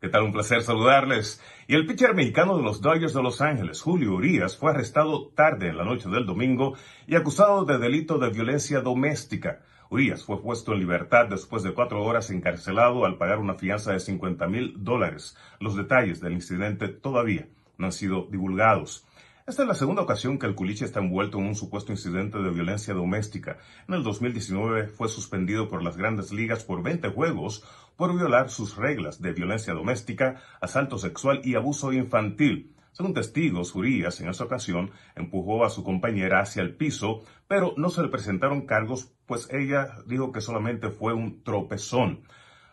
¿Qué tal? Un placer saludarles. Y el pitcher mexicano de los Dodgers de Los Ángeles, Julio Urias, fue arrestado tarde en la noche del domingo y acusado de delito de violencia doméstica. Urias fue puesto en libertad después de cuatro horas encarcelado al pagar una fianza de 50 mil dólares. Los detalles del incidente todavía no han sido divulgados. Esta es la segunda ocasión que el culiche está envuelto en un supuesto incidente de violencia doméstica. En el 2019 fue suspendido por las grandes ligas por 20 juegos por violar sus reglas de violencia doméstica, asalto sexual y abuso infantil. Según testigos, Urias en esa ocasión empujó a su compañera hacia el piso, pero no se le presentaron cargos, pues ella dijo que solamente fue un tropezón.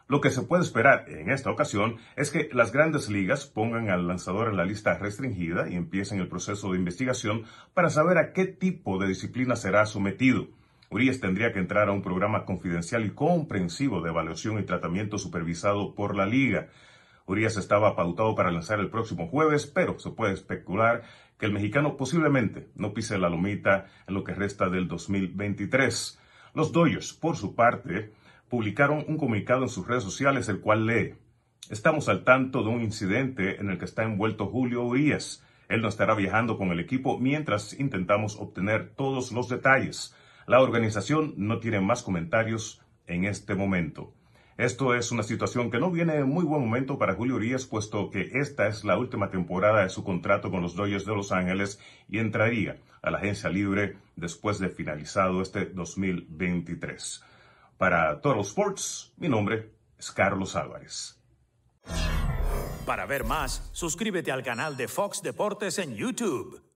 Lo que se puede esperar en esta ocasión es que las grandes ligas pongan al lanzador en la lista restringida y empiecen el proceso de investigación para saber a qué tipo de disciplina será sometido. Urias tendría que entrar a un programa confidencial y comprensivo de evaluación y tratamiento supervisado por la liga. Urias estaba pautado para lanzar el próximo jueves, pero se puede especular que el mexicano posiblemente no pise la lomita en lo que resta del 2023. Los doyos por su parte, publicaron un comunicado en sus redes sociales, el cual lee, estamos al tanto de un incidente en el que está envuelto Julio Urias. Él no estará viajando con el equipo mientras intentamos obtener todos los detalles. La organización no tiene más comentarios en este momento. Esto es una situación que no viene en muy buen momento para Julio Urias, puesto que esta es la última temporada de su contrato con los Dodgers de Los Ángeles y entraría a la agencia libre después de finalizado este 2023. Para Total Sports, mi nombre es Carlos Álvarez. Para ver más, suscríbete al canal de Fox Deportes en YouTube.